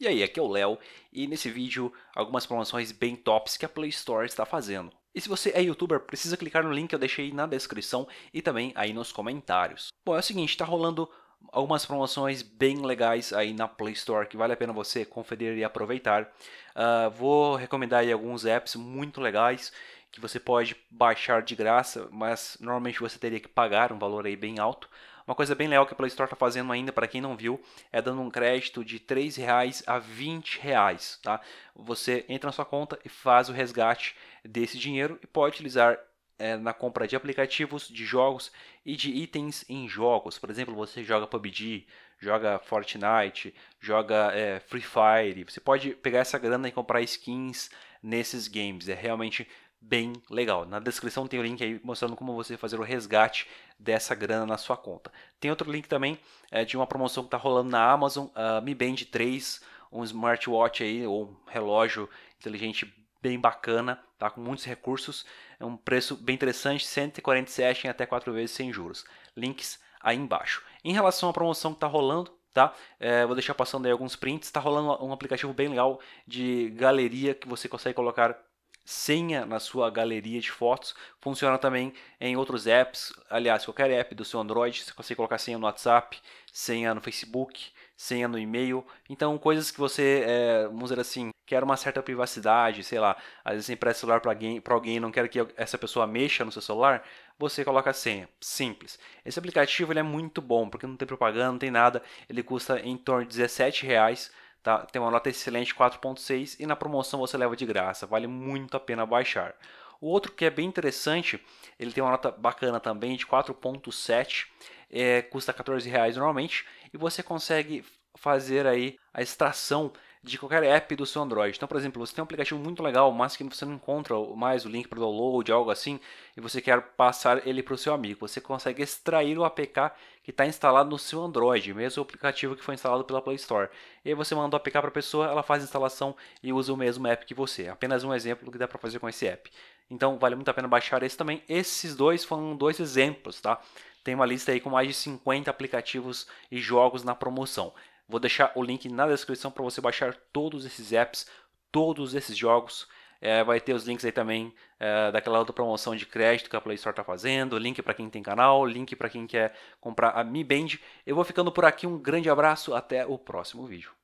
E aí, aqui é o Léo e nesse vídeo algumas promoções bem tops que a Play Store está fazendo. E se você é youtuber, precisa clicar no link que eu deixei na descrição e também aí nos comentários. Bom, é o seguinte, está rolando algumas promoções bem legais aí na Play Store que vale a pena você conferir e aproveitar. Uh, vou recomendar aí alguns apps muito legais que você pode baixar de graça, mas normalmente você teria que pagar um valor aí bem alto. Uma coisa bem legal que a Play Store está fazendo ainda, para quem não viu, é dando um crédito de R$ reais a R$ reais, tá? Você entra na sua conta e faz o resgate desse dinheiro e pode utilizar é, na compra de aplicativos, de jogos e de itens em jogos. Por exemplo, você joga PUBG, joga Fortnite, joga é, Free Fire. Você pode pegar essa grana e comprar skins nesses games. É realmente bem legal. Na descrição tem o link aí mostrando como você fazer o resgate dessa grana na sua conta. Tem outro link também é, de uma promoção que está rolando na Amazon, a Mi Band 3, um smartwatch aí, ou um relógio inteligente bem bacana, tá? com muitos recursos, é um preço bem interessante, 147 em até 4 vezes sem juros. Links aí embaixo. Em relação à promoção que está rolando, tá? É, vou deixar passando aí alguns prints. Está rolando um aplicativo bem legal de galeria que você consegue colocar senha na sua galeria de fotos. Funciona também em outros apps, aliás, qualquer app do seu Android, você consegue colocar senha no WhatsApp, senha no Facebook, senha no e-mail. Então, coisas que você, é, vamos dizer assim, quer uma certa privacidade, sei lá, às vezes empresta celular para alguém, pra alguém não quer que essa pessoa mexa no seu celular, você coloca a senha. Simples. Esse aplicativo ele é muito bom, porque não tem propaganda, não tem nada. Ele custa em torno de R$17,00 tá? tem uma nota excelente 4.6 e na promoção você leva de graça, vale muito a pena baixar. O outro que é bem interessante, ele tem uma nota bacana também de 4.7, é, custa 14 reais normalmente e você consegue fazer aí a extração de qualquer app do seu Android. Então, por exemplo, você tem um aplicativo muito legal, mas que você não encontra mais o link para download, algo assim, e você quer passar ele para o seu amigo. Você consegue extrair o APK que está instalado no seu Android, mesmo o aplicativo que foi instalado pela Play Store. E aí você manda o APK para a pessoa, ela faz a instalação e usa o mesmo app que você. Apenas um exemplo que dá para fazer com esse app. Então, vale muito a pena baixar esse também. Esses dois foram dois exemplos, tá? Tem uma lista aí com mais de 50 aplicativos e jogos na promoção. Vou deixar o link na descrição para você baixar todos esses apps, todos esses jogos. É, vai ter os links aí também é, daquela outra promoção de crédito que a Play Store está fazendo, link para quem tem canal, link para quem quer comprar a Mi Band. Eu vou ficando por aqui, um grande abraço, até o próximo vídeo.